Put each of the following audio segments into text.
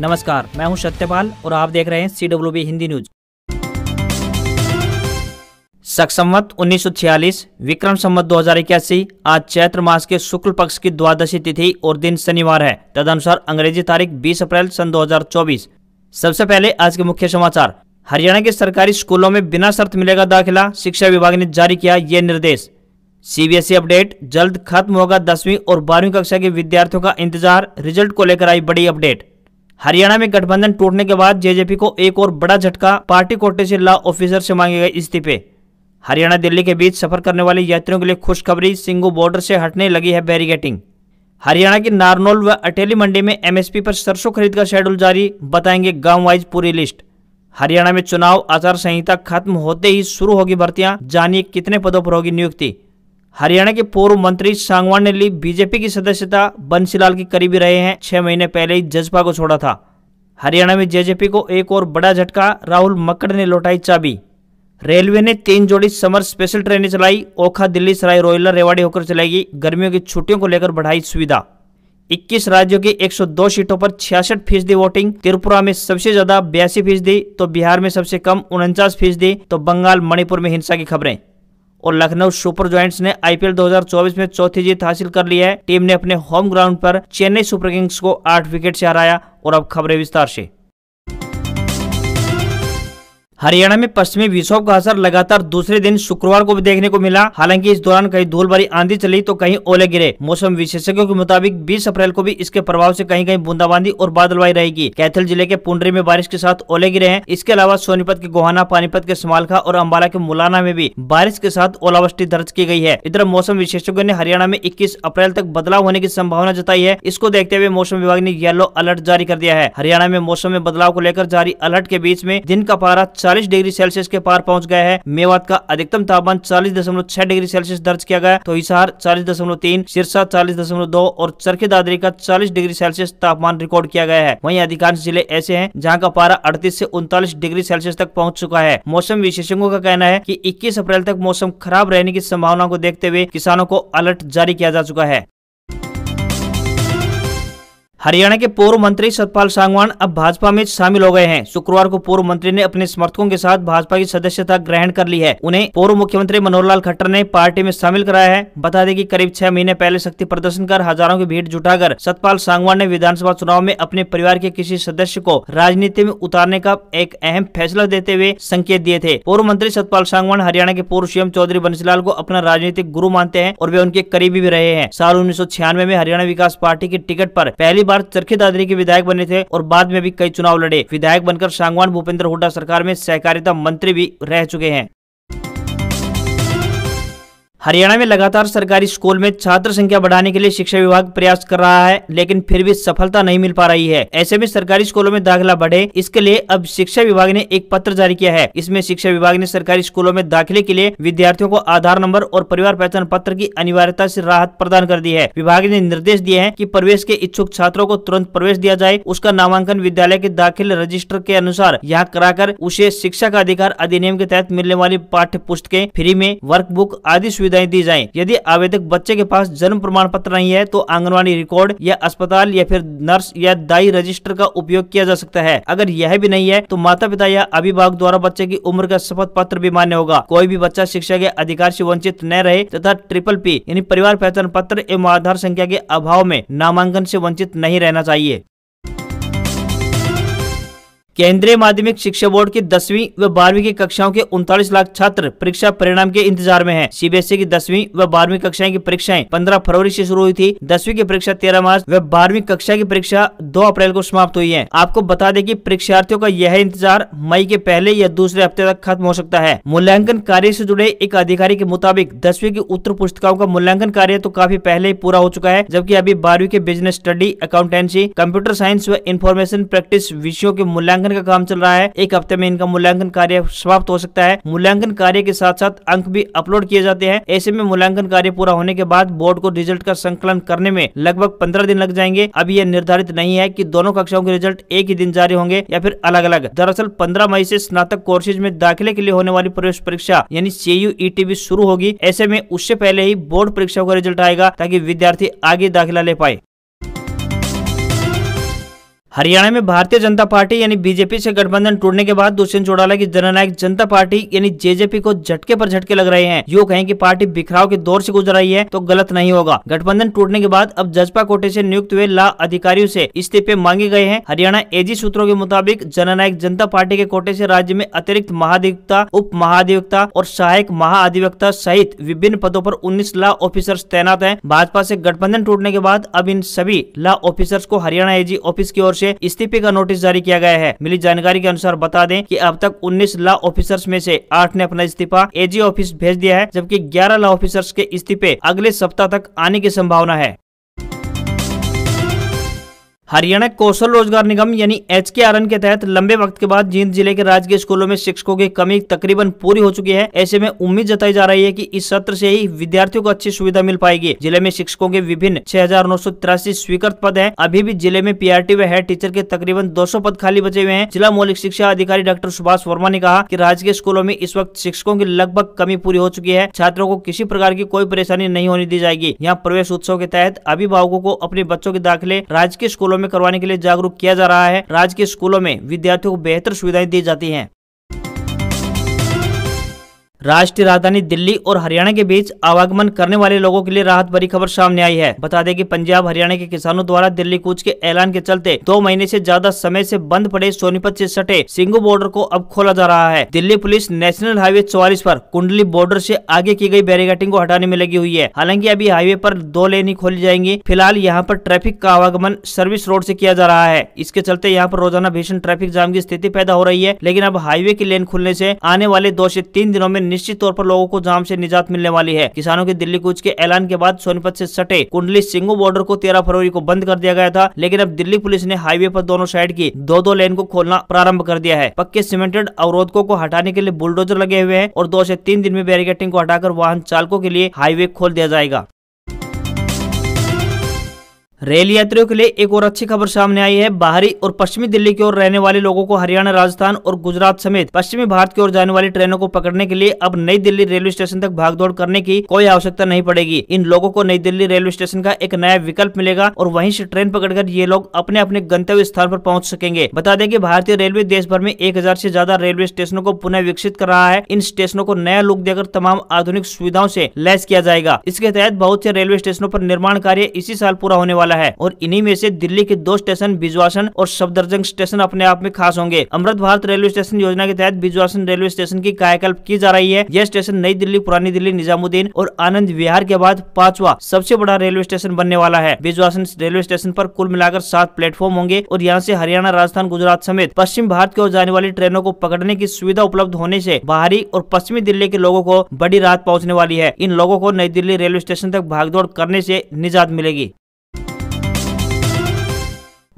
नमस्कार मैं हूं सत्यपाल और आप देख रहे हैं C W B Hindi news सक्षमवत उन्नीस सौ छियालीस विक्रम संवत दो हजार इक्यासी आज चैत्र मास के शुक्ल पक्ष की द्वादशी तिथि और दिन शनिवार है तदनुसार अंग्रेजी तारीख 20 अप्रैल सन 2024 सबसे पहले आज के मुख्य समाचार हरियाणा के सरकारी स्कूलों में बिना शर्त मिलेगा दाखिला शिक्षा विभाग ने जारी किया ये निर्देश सीबीएसई e अपडेट जल्द खत्म होगा दसवीं और बारहवीं कक्षा के विद्यार्थियों का इंतजार रिजल्ट को लेकर आई बड़ी अपडेट हरियाणा में गठबंधन टूटने के बाद जेजेपी को एक और बड़ा झटका पार्टी कोटे से ला ऑफिसर से मांगे गए इस्तीफे हरियाणा दिल्ली के बीच सफर करने वाले यात्रियों के लिए खुशखबरी सिंगू बॉर्डर से हटने लगी है बैरिगेटिंग हरियाणा की नारनौल व अटेली मंडी में एमएसपी पर सरसों खरीद का शेड्यूल जारी बताएंगे गांव वाइज पूरी लिस्ट हरियाणा में चुनाव आचार संहिता खत्म होते ही शुरू होगी भर्तियां जानिए कितने पदों पर होगी नियुक्ति हरियाणा के पूर्व मंत्री सांगवान ने ली बीजेपी की सदस्यता बंसीलाल के करीबी रहे हैं छह महीने पहले ही जजपा को छोड़ा था हरियाणा में जेजेपी को एक और बड़ा झटका राहुल मक्कड़ ने लौटाई चाबी रेलवे ने तीन जोड़ी समर स्पेशल ट्रेनें चलाई ओखा दिल्ली सराय रोयला रेवाड़ी होकर चलेगी गर्मियों की छुट्टियों को लेकर बढ़ाई सुविधा 21 राज्यों की 102 सीटों पर छियासठ फीसदी वोटिंग त्रिपुरा में सबसे ज्यादा बयासी फीसदी तो बिहार में सबसे कम उनचास फीसदी तो बंगाल मणिपुर में हिंसा की खबरें और लखनऊ सुपर ज्वाइंट्स ने आईपीएल 2024 में चौथी जीत हासिल कर ली है टीम ने अपने होम ग्राउंड पर चेन्नई सुपर किंग्स को आठ विकेट से हराया और अब खबरें विस्तार से हरियाणा में पश्चिमी विक्षोभ का असर लगातार दूसरे दिन शुक्रवार को भी देखने को मिला हालांकि इस दौरान कहीं धूल भरी आंधी चली तो कहीं ओले गिरे मौसम विशेषज्ञों के मुताबिक 20 अप्रैल को भी इसके प्रभाव से कहीं कहीं बूंदाबांदी और बादलवाई रहेगी कैथल जिले के पुंडरी में बारिश के साथ ओले गिरे हैं इसके अलावा सोनीपत के गोहाना पानीपत के समालखा और अम्बाला के मुलाना में भी बारिश के साथ ओलावृष्टि दर्ज की गयी है इधर मौसम विशेषज्ञों ने हरियाणा में इक्कीस अप्रैल तक बदलाव होने की संभावना जताई है इसको देखते हुए मौसम विभाग ने येलो अलर्ट जारी कर दिया है हरियाणा में मौसम में बदलाव को लेकर जारी अलर्ट के बीच में दिन का पारा चालीस डिग्री सेल्सियस के पार पहुंच गया है मेवात का अधिकतम तापमान चालीस दशमलव छह डिग्री सेल्सियस दर्ज किया गया तो हिसार चालीस दशमलव तीन सिरसा चालीस दशमलव दो और चरखे दादरी का चालीस डिग्री सेल्सियस तापमान रिकॉर्ड किया गया है वहीं अधिकांश जिले ऐसे हैं जहां का पारा अड़तीस ऐसी उनतालीस डिग्री सेल्सियस तक पहुँच चुका है मौसम विशेषज्ञों का कहना है की इक्कीस अप्रैल तक मौसम खराब रहने की संभावना को देखते हुए किसानों को अलर्ट जारी किया जा चुका है हरियाणा के पूर्व मंत्री सतपाल सांगवान अब भाजपा में शामिल हो गए हैं शुक्रवार को पूर्व मंत्री ने अपने समर्थकों के साथ भाजपा की सदस्यता ग्रहण कर ली है उन्हें पूर्व मुख्यमंत्री मनोहर लाल खट्टर ने पार्टी में शामिल कराया है बता दें कि करीब छह महीने पहले शक्ति प्रदर्शन कर हजारों की भीड़ जुटाकर सतपाल सांगवान ने विधानसभा चुनाव में अपने परिवार के किसी सदस्य को राजनीति में उतारने का एक अहम फैसला देते हुए संकेत दिए थे पूर्व मंत्री सतपाल सांगवान हरियाणा के पूर्व सीएम चौधरी बंसीलाल को अपना राजनीतिक गुरु मानते हैं और वे उनके करीबी भी रहे हैं साल उन्नीस में हरियाणा विकास पार्टी की टिकट आरोप पहली बार चरखे दादरी के विधायक बने थे और बाद में भी कई चुनाव लड़े विधायक बनकर सांगवान भूपेंद्र हुड्डा सरकार में सहकारिता मंत्री भी रह चुके हैं हरियाणा में लगातार सरकारी स्कूल में छात्र संख्या बढ़ाने के लिए शिक्षा विभाग प्रयास कर रहा है लेकिन फिर भी सफलता नहीं मिल पा रही है ऐसे में सरकारी स्कूलों में दाखिला बढ़े इसके लिए अब शिक्षा विभाग ने एक पत्र जारी किया है इसमें शिक्षा विभाग ने सरकारी स्कूलों में दाखिले के लिए विद्यार्थियों को आधार नंबर और परिवार पहचान पत्र की अनिवार्यता ऐसी राहत प्रदान कर दी है विभाग ने निर्देश दिए है की प्रवेश के इच्छुक छात्रों को तुरंत प्रवेश दिया जाए उसका नामांकन विद्यालय के दाखिल रजिस्टर के अनुसार यहाँ कराकर उसे शिक्षा का अधिकार अधिनियम के तहत मिलने वाली पाठ्य पुस्तकें फ्री में वर्क आदि सुविधाएं दी जाए यदि आवेदक बच्चे के पास जन्म प्रमाण पत्र नहीं है तो आंगनबाड़ी रिकॉर्ड या अस्पताल या फिर नर्स या दाई रजिस्टर का उपयोग किया जा सकता है अगर यह भी नहीं है तो माता पिता या अभिभावक द्वारा बच्चे की उम्र का शपथ पत्र भी मान्य होगा कोई भी बच्चा शिक्षा के अधिकार से वंचित न रहे तथा ट्रिपल पी यानी परिवार पहचान पत्र एवं आधार संख्या के अभाव में नामांकन से वंचित नहीं रहना चाहिए केंद्रीय माध्यमिक शिक्षा बोर्ड की दसवीं व बारहवीं की कक्षाओं के उनतालीस लाख छात्र परीक्षा परिणाम के इंतजार में हैं। सीबीएसई e की दसवीं व बारहवीं कक्षाएं की परीक्षाएं 15 फरवरी से शुरू हुई थी दसवीं की परीक्षा 13 मार्च व बारहवीं कक्षा की परीक्षा 2 अप्रैल को समाप्त हुई है आपको बता दें की परीक्षार्थियों का यह इंतजार मई के पहले या दूसरे हफ्ते तक खत्म हो सकता है मूल्यांकन कार्य ऐसी जुड़े एक अधिकारी के मुताबिक दसवीं की उत्तर पुस्तिकाओं का मूल्यांकन कार्य तो काफी पहले ही पूरा हो चुका है जबकि अभी बारहवीं के business study accountancy computer science व इन्फॉर्मेशन प्रैक्टिस विषयों के मूल्यांकन मूल्यांकन का काम चल रहा है एक हफ्ते में इनका मूल्यांकन कार्य समाप्त हो सकता है मूल्यांकन कार्य के साथ साथ अंक भी अपलोड किए जाते हैं ऐसे में मूल्यांकन कार्य पूरा होने के बाद बोर्ड को रिजल्ट का संकलन करने में लगभग पंद्रह दिन लग जाएंगे अब यह निर्धारित नहीं है की दोनों कक्षाओं के रिजल्ट एक ही दिन जारी होंगे या फिर अलग अलग दरअसल पंद्रह मई ऐसी स्नातक कोर्सेज में दाखिले के लिए होने वाली प्रवेश परीक्षा यानी सीयू यू e शुरू होगी ऐसे में उससे पहले ही बोर्ड परीक्षाओं का रिजल्ट आएगा ताकि विद्यार्थी आगे दाखिला ले पाए हरियाणा में भारतीय जनता पार्टी यानी बीजेपी से गठबंधन टूटने के बाद दुष्यंत चौटाला की जननायक जनता पार्टी यानी जेजेपी को झटके पर झटके लग रहे हैं यू कहें कि पार्टी बिखराव के दौर से गुजर रही है तो गलत नहीं होगा गठबंधन टूटने के बाद अब जजपा कोटे से नियुक्त हुए ला अधिकारियों से इस्तीफे मांगे गए हैं हरियाणा एजी सूत्रों के मुताबिक जननायक जनता पार्टी के कोटे से राज्य में अतिरिक्त महाधिवक्ता उप महाधिवक्ता और सहायक महाधिवक्ता सहित विभिन्न पदों पर उन्नीस ला ऑफिसर्स तैनात है भाजपा से गठबंधन टूटने के बाद अब इन सभी ला ऑफिसर्स को हरियाणा एजी ऑफिस की ओर से इस्तीफे का नोटिस जारी किया गया है मिली जानकारी के अनुसार बता दें कि अब तक 19 लॉ ऑफिसर्स में से 8 ने अपना इस्तीफा एजी ऑफिस भेज दिया है जबकि 11 लॉ ऑफिसर्स के इस्तीफे अगले सप्ताह तक आने की संभावना है हरियाणा कौशल रोजगार निगम यानी एच के आर एन के तहत लंबे वक्त के बाद जींद जिले के राजकीय स्कूलों में शिक्षकों की कमी तकरीबन पूरी हो चुकी है ऐसे में उम्मीद जताई जा रही है कि इस सत्र से ही विद्यार्थियों को अच्छी सुविधा मिल पाएगी जिले में शिक्षकों के विभिन्न छह स्वीकृत पद है अभी भी जिले में टी व हेड टीचर के तकरीबन सौ पद खाली बचे हुए हैं जिला मौलिक शिक्षा अधिकारी डॉक्टर सुभाष वर्मा ने कहा की राजकीय स्कूलों में इस वक्त शिक्षकों की लगभग कमी पूरी हो चुकी है छात्रों को किसी प्रकार की कोई परेशानी नहीं होने दी जाएगी यहाँ प्रवेश उत्सव के तहत अभिभावकों को अपने बच्चों के दाखिले राजकीय स्कूलों में करवाने के लिए जागरूक किया जा रहा है राज्य के स्कूलों में विद्यार्थियों को बेहतर सुविधाएं दी जाती है राष्ट्रीय राजधानी दिल्ली और हरियाणा के बीच आवागमन करने वाले लोगों के लिए राहत भरी खबर सामने आई है बता दें कि पंजाब हरियाणा के किसानों द्वारा दिल्ली कूच के ऐलान के चलते दो महीने से ज्यादा समय से बंद पड़े सोनीपत से सटे सिंगू बॉर्डर को अब खोला जा रहा है दिल्ली पुलिस नेशनल हाईवे चौवालीस आरोप कुंडली बॉर्डर ऐसी आगे की गई बैरिगेटिंग को हटाने में लगी हुई है हालांकि अभी हाईवे आरोप दो लेन ही खोली जाएंगी फिलहाल यहाँ आरोप ट्रैफिक का आवागमन सर्विस रोड ऐसी किया जा रहा है इसके चलते यहाँ आरोप रोजाना भीषण ट्रैफिक जाम की स्थिति पैदा हो रही है लेकिन अब हाईवे की लेन खुलने ऐसी आने वाले दो ऐसी तीन दिनों में निश्चित तौर पर लोगों को जाम से निजात मिलने वाली है किसानों के दिल्ली कूच के ऐलान के बाद सोनीपत से सटे कुंडली सिंगू बॉर्डर को तेरह फरवरी को बंद कर दिया गया था लेकिन अब दिल्ली पुलिस ने हाईवे पर दोनों साइड की दो दो लेन को खोलना प्रारंभ कर दिया है पक्के सीमेंटेड अवरोधकों को हटाने के लिए बुलडोजर लगे हुए हैं और दो ऐसी तीन दिन में बैरिकेटिंग को हटाकर वाहन चालकों के लिए हाईवे खोल दिया जाएगा रेल यात्रियों के लिए एक और अच्छी खबर सामने आई है बाहरी और पश्चिमी दिल्ली की ओर रहने वाले लोगों को हरियाणा राजस्थान और गुजरात समेत पश्चिमी भारत की ओर जाने वाली ट्रेनों को पकड़ने के लिए अब नई दिल्ली रेलवे स्टेशन तक भागदौड़ करने की कोई आवश्यकता नहीं पड़ेगी इन लोगों को नई दिल्ली रेलवे स्टेशन का एक नया विकल्प मिलेगा और वहीं से ट्रेन पकड़कर ये लोग अपने अपने गंतव्य स्थान पर पहुंच सकेंगे बता दें कि भारतीय रेलवे देश भर में एक हजार से ज्यादा रेलवे स्टेशनों को पुनः विकसित कर रहा है इन स्टेशनों को नया लुक देकर तमाम आधुनिक सुविधाओं से लैस किया जाएगा इसके तहत बहुत से रेलवे स्टेशनों पर निर्माण कार्य इसी साल पूरा होने वाला वाला है और इन्हीं में से दिल्ली के दो स्टेशन बिजवासन और सफदरजंग स्टेशन अपने आप में खास होंगे अमृत भारत रेलवे स्टेशन योजना के तहत बिजवासन रेलवे स्टेशन की कायाकल्प की जा रही है यह स्टेशन नई दिल्ली पुरानी दिल्ली निजामुद्दीन और आनंद विहार के बाद पांचवा सबसे बड़ा रेलवे स्टेशन बनने वाला है बिजवासन रेलवे स्टेशन आरोप कुल मिलाकर सात प्लेटफॉर्म होंगे और यहाँ ऐसी हरियाणा राजस्थान गुजरात समेत पश्चिम भारत की ओर जाने वाली ट्रेनों को पकड़ने की सुविधा उपलब्ध होने ऐसी बाहरी और पश्चिमी दिल्ली के लोगों को बड़ी राहत पहुँचने वाली है इन लोगों को नई दिल्ली रेलवे स्टेशन तक भागदौड़ करने से निजात मिलेगी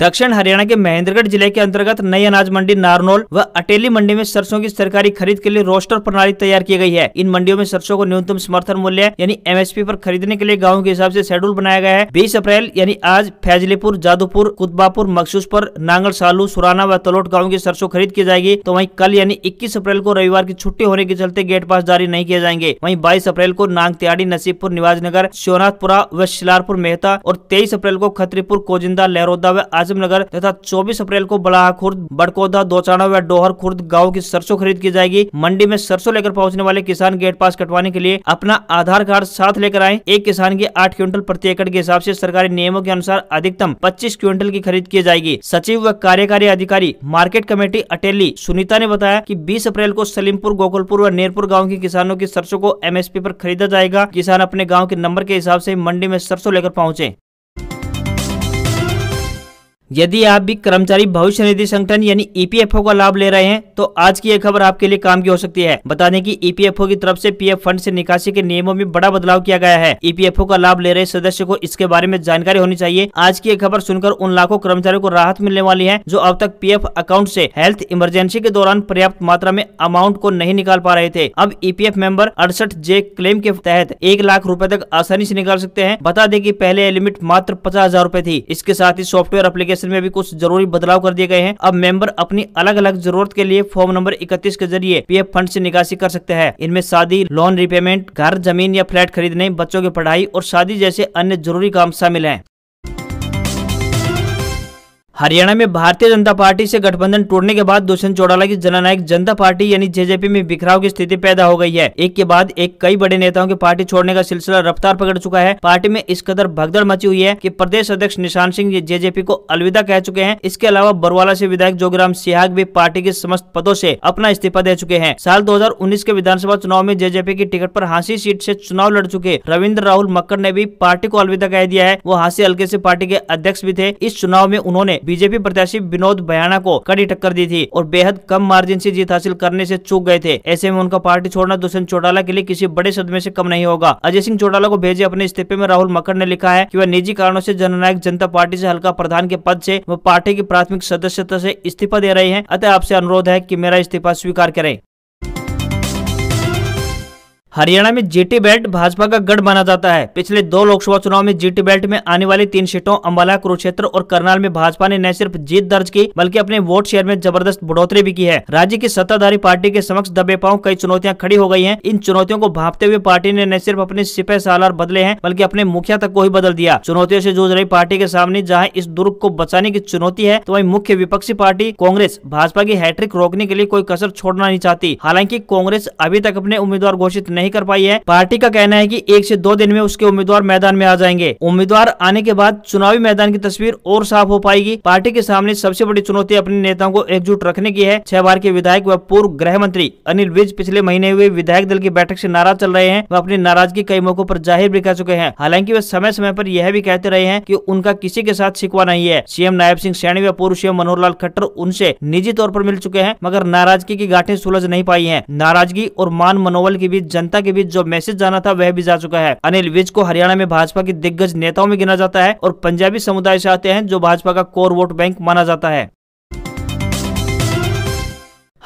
दक्षिण हरियाणा के महेंद्रगढ़ जिले के अंतर्गत नई अनाज मंडी नारनोल व अटेली मंडी में सरसों की सरकारी खरीद के लिए रोस्टर प्रणाली तैयार की गई है इन मंडियों में सरसों को न्यूनतम समर्थन मूल्य यानी एमएसपी पर खरीदने के लिए गाँव के हिसाब से शेड्यूल बनाया गया है बीस अप्रैल यानी आज फैजलीपुर जादूपुर कुतबापुर मखसूसपुर नांगल सालू सुराना व तलोट गाँव की सरसों खरीद की जाएगी तो वही कल यानी इक्कीस अप्रैल को रविवार की छुट्टी होने के चलते गेट पास जारी नहीं किए जाएंगे वही बाईस अप्रैल को नांग नसीबपुर निवाज नगर शिवनाथपुरा व शिलारपुर मेहता और तेईस अप्रैल को खतरीपुर कोजिंदा लहरोदा व आज कासिम नगर तथा चौबीस अप्रैल को बलाहा खुर्द बड़कोदा दोचाना व डोहर खुर्द गाँव की सरसों खरीद की जाएगी मंडी में सरसों लेकर पहुँचने वाले किसान गेट पास कटवाने के लिए अपना आधार कार्ड साथ लेकर आए एक किसान की आठ क्विंटल प्रति एकड़ के हिसाब ऐसी सरकारी नियमों के अनुसार अधिकतम पच्चीस क्विंटल की खरीद की जाएगी सचिव व कार्यकारी अधिकारी मार्केट कमेटी अटेली सुनीता ने बताया की बीस अप्रैल को सलीमपुर गोकुलपुर व नेरपुर गाँव के किसानों की सरसों को एमएसपी पर खरीदा जाएगा किसान अपने गाँव के नंबर के हिसाब ऐसी मंडी में सरसों लेकर पहुँचे यदि आप भी कर्मचारी भविष्य निधि संगठन यानी ईपीएफओ e का लाभ ले रहे हैं तो आज की यह खबर आपके लिए काम की हो सकती है बता दें कि ईपीएफओ e की तरफ से पीएफ फंड से निकासी के नियमों में बड़ा बदलाव किया गया है ईपीएफओ e का लाभ ले रहे सदस्य को इसके बारे में जानकारी होनी चाहिए आज की यह खबर सुनकर उन लाखों कर्मचारियों को राहत मिलने वाली है जो अब तक पी अकाउंट ऐसी हेल्थ इमरजेंसी के दौरान पर्याप्त मात्रा में अमाउंट को नहीं निकाल पा रहे थे अब ईपीएफ मेंबर अड़सठ जे क्लेम के तहत एक लाख रूपए तक आसानी ऐसी निकाल सकते हैं बता दें की पहले लिमिट मात्र पचास हजार थी इसके साथ ही सॉफ्टवेयर अप्लीकेशन नोटिफिकेशन में भी कुछ जरूरी बदलाव कर दिए गए हैं अब मेंबर अपनी अलग अलग जरूरत के लिए फॉर्म नंबर इकतीस के जरिए पीएफ फंड से निकासी कर सकते हैं इनमें शादी लोन रिपेमेंट घर जमीन या फ्लैट खरीदने बच्चों की पढ़ाई और शादी जैसे अन्य जरूरी काम शामिल है हरियाणा में भारतीय जनता पार्टी से गठबंधन टूटने के बाद दुष्यंत चौटाला की जननायक जनता पार्टी यानी जेजेपी में बिखराव की स्थिति पैदा हो गई है एक के बाद एक कई बड़े नेताओं के पार्टी छोड़ने का सिलसिला रफ्तार पकड़ चुका है पार्टी में इस कदर भगदड़ मची हुई है कि प्रदेश अध्यक्ष निशान सिंह जेजेपी को अलविदा कह चुके हैं इसके अलावा बरवाला ऐसी विधायक जोगराम सिहाग भी पार्टी के समस्त पदों ऐसी अपना इस्तीफा दे चुके हैं साल दो के विधानसभा चुनाव में जेजेपी की टिकट आरोप हाँसी सीट ऐसी चुनाव लड़ चुके रविन्द्र राहुल मक्कर ने भी पार्टी को अलविदा कह दिया है वो हाँसी हल्के ऐसी पार्टी के अध्यक्ष भी थे इस चुनाव में उन्होंने बीजेपी प्रत्याशी विनोद बयाना को कड़ी टक्कर दी थी और बेहद कम मार्जिन से जीत हासिल करने से चूक गए थे ऐसे में उनका पार्टी छोड़ना दुष्यंत चौटाला के लिए किसी बड़े सदमे से कम नहीं होगा अजय सिंह चौटाला को भेजे अपने इस्तीफे में राहुल मकर ने लिखा है की वह निजी कारणों ऐसी जननायक जनता पार्टी ऐसी हल्का प्रधान के पद ऐसी वो पार्टी की प्राथमिक सदस्यता ऐसी इस्तीफा दे रहे हैं अतः आपसे अनुरोध है की मेरा इस्तीफा स्वीकार करें हरियाणा में जीटी बेल्ट भाजपा का गढ़ माना जाता है पिछले दो लोकसभा चुनाव में जीटी बेल्ट में आने वाली तीन सीटों अम्बाला कुरुक्षेत्र और करनाल में भाजपा ने न सिर्फ जीत दर्ज की बल्कि अपने वोट शेयर में जबरदस्त बढ़ोतरी भी की है राज्य की सत्ताधारी पार्टी के समक्ष दबे पाओ कई चुनौतियां खड़ी हो गई है इन चुनौतियों को भापते हुए पार्टी ने न सिर्फ अपने सिपह सालार बदले हैं बल्कि अपने मुखिया तक को ही बदल दिया चुनौतियों ऐसी जूझ रही पार्टी के सामने जहाँ इस दुर्ग को बचाने की चुनौती है तो वही मुख्य विपक्षी पार्टी कांग्रेस भाजपा की हैट्रिक रोकने के लिए कोई कसर छोड़ना नहीं चाहती हालांकि कांग्रेस अभी तक अपने उम्मीदवार घोषित नहीं नहीं कर पाई है पार्टी का कहना है की एक से दो दिन में उसके उम्मीदवार मैदान में आ जाएंगे उम्मीदवार आने के बाद चुनावी मैदान की तस्वीर और साफ हो पाएगी पार्टी के सामने सबसे बड़ी चुनौती अपने नेताओं को एकजुट रखने की है छह बार के विधायक व पूर्व गृह मंत्री अनिल विज पिछले महीने हुए विधायक दल की बैठक से नाराज चल रहे हैं वह अपनी नाराजगी कई मौकों पर जाहिर भी कर चुके हैं हालांकि वे समय समय पर यह भी कहते रहे हैं कि उनका किसी के साथ शिकवा नहीं है सीएम नायब सिंह सैनी व पूर्व सीएम मनोहर लाल खट्टर उनसे निजी तौर पर मिल चुके हैं मगर नाराजगी की गांठें सुलझ नहीं पाई है नाराजगी और मान मनोबल के बीच जनता जनता के बीच जो मैसेज जाना था वह भी जा चुका है अनिल विज को हरियाणा में भाजपा के दिग्गज नेताओं में गिना जाता है और पंजाबी समुदाय से आते हैं जो भाजपा का कोर वोट बैंक माना जाता है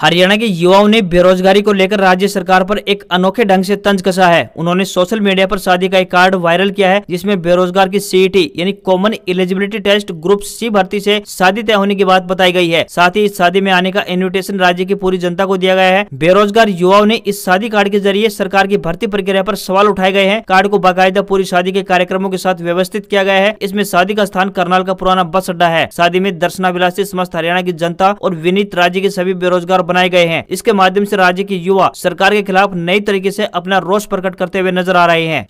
हरियाणा के युवाओं ने बेरोजगारी को लेकर राज्य सरकार पर एक अनोखे ढंग से तंज कसा है उन्होंने सोशल मीडिया पर शादी का एक कार्ड वायरल किया है जिसमें बेरोजगार की सीईटी यानी common eligibility test group C भर्ती से शादी तय होने की बात बताई गई है साथ ही इस शादी में आने का इन्विटेशन राज्य की पूरी जनता को दिया गया है बेरोजगार युवाओं ने इस शादी कार्ड के जरिए सरकार की भर्ती प्रक्रिया आरोप सवाल उठाए गए हैं कार्ड को बाकायदा पूरी शादी के कार्यक्रमों के साथ व्यवस्थित किया गया है इसमें शादी का स्थान करनाल का पुराना बस अड्डा है शादी में विलासी समस्त हरियाणा की जनता और विनीत राज्य के सभी बेरोजगार बनाए गए हैं इसके माध्यम से राज्य के युवा सरकार के खिलाफ नई तरीके से अपना रोष प्रकट करते हुए नजर आ रहे हैं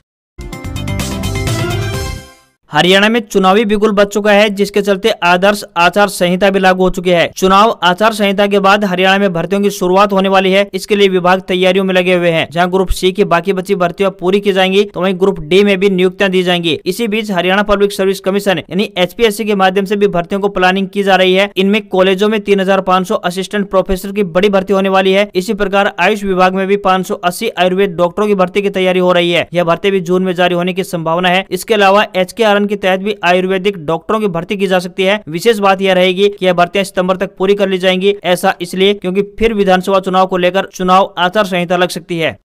हरियाणा में चुनावी बिगुल बच चुका है जिसके चलते आदर्श आचार संहिता भी लागू हो चुकी है चुनाव आचार संहिता के बाद हरियाणा में भर्तियों की शुरुआत होने वाली है इसके लिए विभाग तैयारियों में लगे हुए हैं जहां ग्रुप सी की बाकी बची भर्तियां पूरी की जाएंगी तो वहीं ग्रुप डी में भी नियुक्तियां दी जाएंगी इसी बीच हरियाणा पब्लिक सर्विस कमीशन यानी एच के माध्यम ऐसी भी भर्तियों को प्लानिंग की जा रही है इनमें कॉलेजों में तीन असिस्टेंट प्रोफेसर की बड़ी भर्ती होने वाली है इसी प्रकार आयुष विभाग में भी पाँच आयुर्वेद डॉक्टरों की भर्ती की तैयारी हो रही है यह भर्ती भी जून में जारी होने की संभावना है इसके अलावा एच कार्यक्रम के तहत भी आयुर्वेदिक डॉक्टरों की भर्ती की जा सकती है विशेष बात यह रहेगी की यह भर्तियां सितम्बर तक पूरी कर ली जाएंगी ऐसा इसलिए क्यूँकी फिर विधानसभा चुनाव को लेकर चुनाव आचार संहिता लग सकती है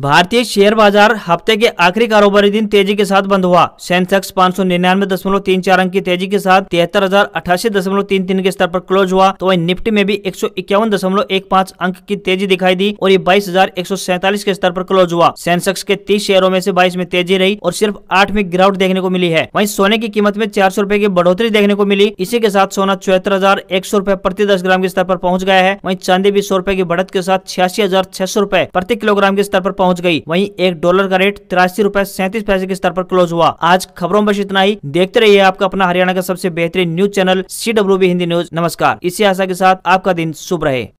भारतीय शेयर बाजार हफ्ते के आखिरी कारोबारी दिन तेजी के साथ बंद हुआ सेंसेक्स पाँच सौ निन्यानवे दशमलव तीन चार अंक की तेजी के साथ तिहत्तर हजार अठासी दशमलव तीन तीन के स्तर पर क्लोज हुआ तो वही निफ्टी में भी एक सौ इक्यावन दशमलव एक पाँच अंक की तेजी दिखाई दी और ये बाईस हजार एक सौ सैतालीस के स्तर पर क्लोज हुआ सेंसेक्स के तीस शेयरों में से बाईस में तेजी रही और सिर्फ आठ में गिरावट देखने को मिली है वही सोने की कीमत में चार सौ रूपए की बढ़ोतरी देखने को मिली इसी के साथ सोना चौहत्तर हजार एक सौ रूपए प्रति दस ग्राम के स्तर पर पहुँच गया है वही चांदी भी सौ रूपए की बढ़त के साथ छियासी हजार छह सौ रूपए प्रति किलोग्राम के स्तर पर पहुंच गई वहीं एक डॉलर का रेट तिरासी रूपए सैंतीस पैसे के स्तर पर क्लोज हुआ आज खबरों बस इतना ही देखते रहिए आपका अपना हरियाणा का सबसे बेहतरीन news channel C Hindi news नमस्कार इसी आशा के साथ आपका दिन शुभ रहे